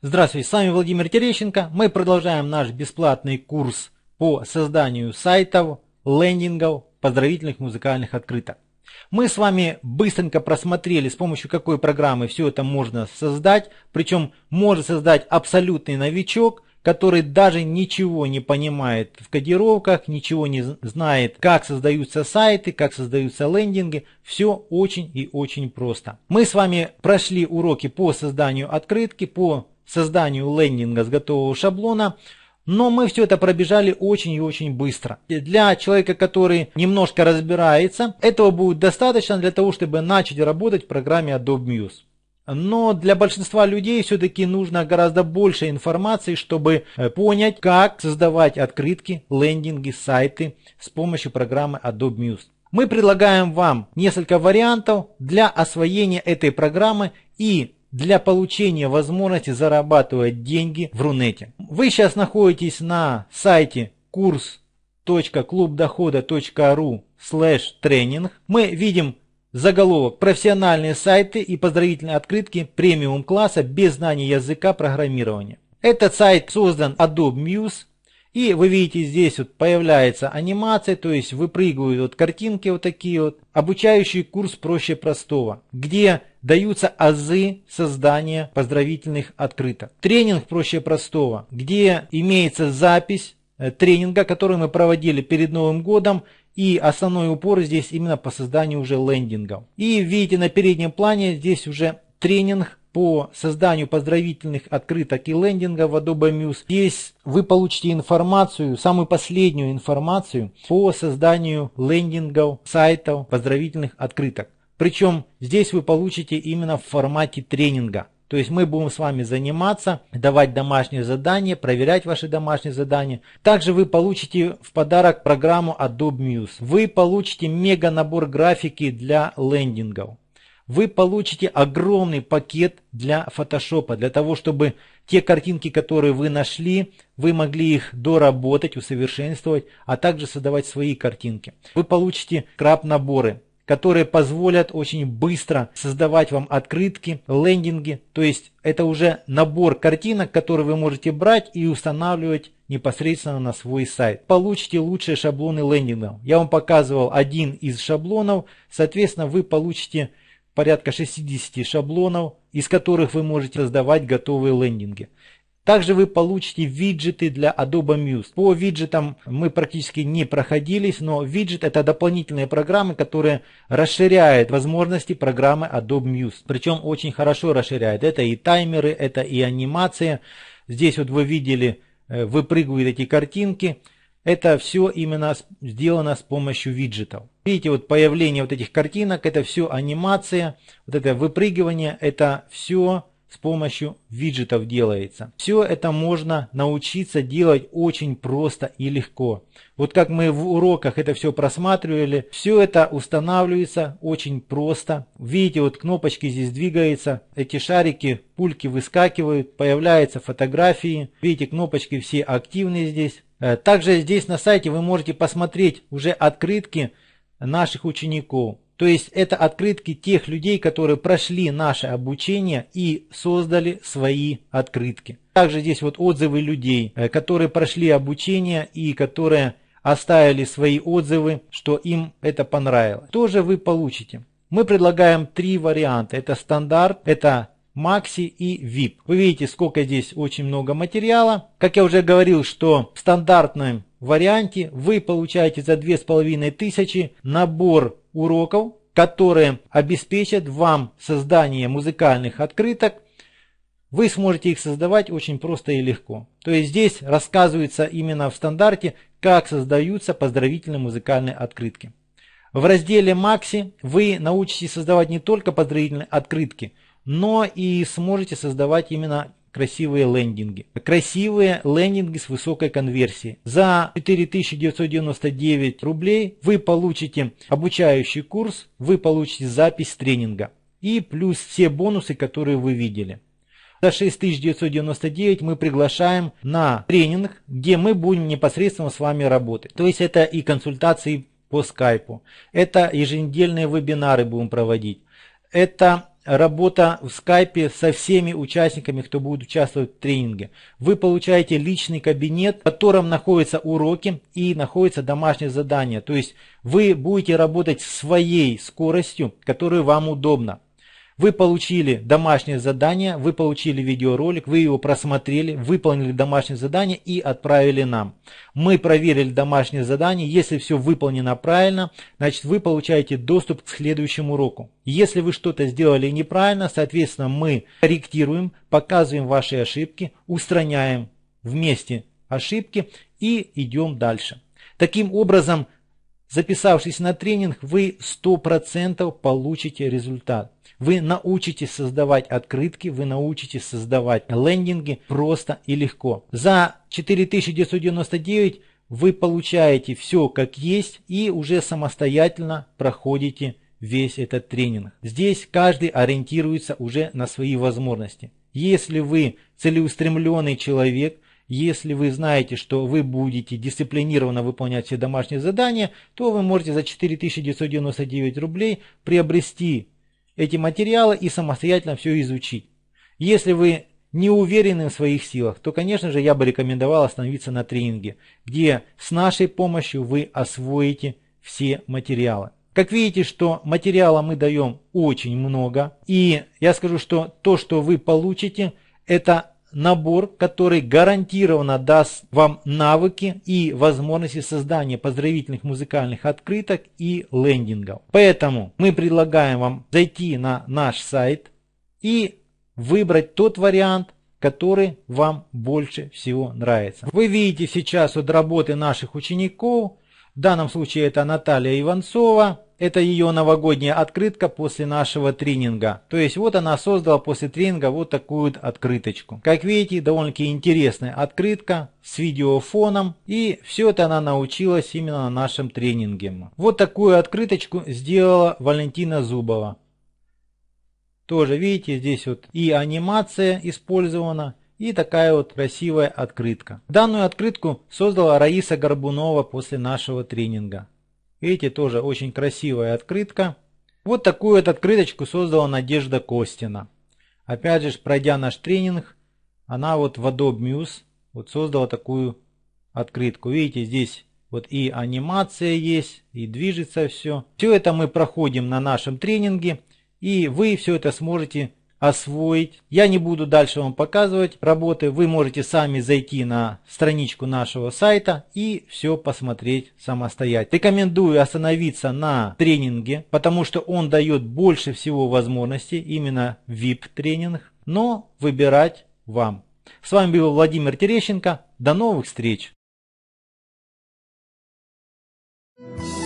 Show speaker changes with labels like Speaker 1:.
Speaker 1: Здравствуйте, с вами Владимир Терещенко. Мы продолжаем наш бесплатный курс по созданию сайтов, лендингов, поздравительных музыкальных открыток. Мы с вами быстренько просмотрели, с помощью какой программы все это можно создать. Причем может создать абсолютный новичок, который даже ничего не понимает в кодировках, ничего не знает, как создаются сайты, как создаются лендинги. Все очень и очень просто. Мы с вами прошли уроки по созданию открытки, по созданию лендинга с готового шаблона. Но мы все это пробежали очень и очень быстро. Для человека, который немножко разбирается, этого будет достаточно для того, чтобы начать работать в программе Adobe Muse. Но для большинства людей все-таки нужно гораздо больше информации, чтобы э, понять, как создавать открытки, лендинги, сайты с помощью программы Adobe Muse. Мы предлагаем вам несколько вариантов для освоения этой программы и для получения возможности зарабатывать деньги в Рунете. Вы сейчас находитесь на сайте курс.клубдохода.ру слэш тренинг. Мы видим Заголовок «Профессиональные сайты и поздравительные открытки премиум-класса без знания языка программирования». Этот сайт создан Adobe Muse. И вы видите, здесь вот появляется анимация, то есть выпрыгивают вот картинки вот такие вот. Обучающий курс проще простого, где даются азы создания поздравительных открыток. Тренинг проще простого, где имеется запись э, тренинга, который мы проводили перед Новым годом, и основной упор здесь именно по созданию уже лендингов. И видите на переднем плане здесь уже тренинг по созданию поздравительных открыток и лендингов в Adobe Muse. Здесь вы получите информацию, самую последнюю информацию по созданию лендингов, сайтов, поздравительных открыток. Причем здесь вы получите именно в формате тренинга. То есть мы будем с вами заниматься, давать домашние задания, проверять ваши домашние задания. Также вы получите в подарок программу Adobe Muse. Вы получите мега набор графики для лендингов. Вы получите огромный пакет для фотошопа, для того, чтобы те картинки, которые вы нашли, вы могли их доработать, усовершенствовать, а также создавать свои картинки. Вы получите краб-наборы, которые позволят очень быстро создавать вам открытки, лендинги, то есть это уже набор картинок, которые вы можете брать и устанавливать непосредственно на свой сайт. Получите лучшие шаблоны лендингов. Я вам показывал один из шаблонов, соответственно вы получите порядка 60 шаблонов, из которых вы можете создавать готовые лендинги. Также вы получите виджеты для Adobe Muse. По виджетам мы практически не проходились, но виджет это дополнительные программы, которые расширяют возможности программы Adobe Muse. Причем очень хорошо расширяет. Это и таймеры, это и анимация. Здесь вот вы видели, э, выпрыгивают эти картинки. Это все именно сделано с помощью виджетов. Видите, вот появление вот этих картинок, это все анимация, вот это выпрыгивание, это все с помощью виджетов делается. Все это можно научиться делать очень просто и легко. Вот как мы в уроках это все просматривали, все это устанавливается очень просто. Видите, вот кнопочки здесь двигаются, эти шарики, пульки выскакивают, появляются фотографии. Видите, кнопочки все активны здесь. Э, также здесь на сайте вы можете посмотреть уже открытки наших учеников. То есть это открытки тех людей, которые прошли наше обучение и создали свои открытки. Также здесь вот отзывы людей, э, которые прошли обучение и которые оставили свои отзывы, что им это понравилось. Тоже вы получите. Мы предлагаем три варианта. Это стандарт, это Макси и VIP. Вы видите, сколько здесь очень много материала. Как я уже говорил, что в стандартном варианте вы получаете за 2500 набор уроков, которые обеспечат вам создание музыкальных открыток. Вы сможете их создавать очень просто и легко. То есть здесь рассказывается именно в стандарте, как создаются поздравительные музыкальные открытки. В разделе «Макси» вы научитесь создавать не только поздравительные открытки – но и сможете создавать именно красивые лендинги. Красивые лендинги с высокой конверсией. За 4999 рублей вы получите обучающий курс, вы получите запись тренинга и плюс все бонусы, которые вы видели. За 6999 мы приглашаем на тренинг, где мы будем непосредственно с вами работать. То есть это и консультации по скайпу, это еженедельные вебинары будем проводить, это работа в скайпе со всеми участниками, кто будет участвовать в тренинге. Вы получаете личный кабинет, в котором находятся уроки и находятся домашние задания. То есть вы будете работать своей скоростью, которая вам удобна. Вы получили домашнее задание, вы получили видеоролик, вы его просмотрели, выполнили домашнее задание и отправили нам. Мы проверили домашнее задание, если все выполнено правильно, значит вы получаете доступ к следующему уроку. Если вы что-то сделали неправильно, соответственно мы корректируем, показываем ваши ошибки, устраняем вместе ошибки и идем дальше. Таким образом, Записавшись на тренинг, вы 100% получите результат. Вы научитесь создавать открытки, вы научитесь создавать лендинги просто и легко. За 4999 вы получаете все как есть и уже самостоятельно проходите весь этот тренинг. Здесь каждый ориентируется уже на свои возможности. Если вы целеустремленный человек – если вы знаете, что вы будете дисциплинированно выполнять все домашние задания, то вы можете за 4999 рублей приобрести эти материалы и самостоятельно все изучить. Если вы не уверены в своих силах, то, конечно же, я бы рекомендовал остановиться на тренинге, где с нашей помощью вы освоите все материалы. Как видите, что материала мы даем очень много. И я скажу, что то, что вы получите, это набор, который гарантированно даст вам навыки и возможности создания поздравительных музыкальных открыток и лендингов. Поэтому мы предлагаем вам зайти на наш сайт и выбрать тот вариант, который вам больше всего нравится. Вы видите сейчас вот работы наших учеников, в данном случае это Наталья Иванцова, это ее новогодняя открытка после нашего тренинга. То есть вот она создала после тренинга вот такую открыточку. Как видите, довольно-таки интересная открытка с видеофоном. И все это она научилась именно на нашем тренинге. Вот такую открыточку сделала Валентина Зубова. Тоже видите, здесь вот и анимация использована, и такая вот красивая открытка. Данную открытку создала Раиса Горбунова после нашего тренинга. Эти тоже очень красивая открытка. Вот такую вот открыточку создала Надежда Костина. Опять же, пройдя наш тренинг, она вот в Adobe Muse вот создала такую открытку. Видите, здесь вот и анимация есть, и движется все. Все это мы проходим на нашем тренинге, и вы все это сможете освоить. Я не буду дальше вам показывать работы. Вы можете сами зайти на страничку нашего сайта и все посмотреть самостоятельно. Рекомендую остановиться на тренинге, потому что он дает больше всего возможностей, именно VIP-тренинг, но выбирать вам. С вами был Владимир Терещенко. До новых встреч! Thank you.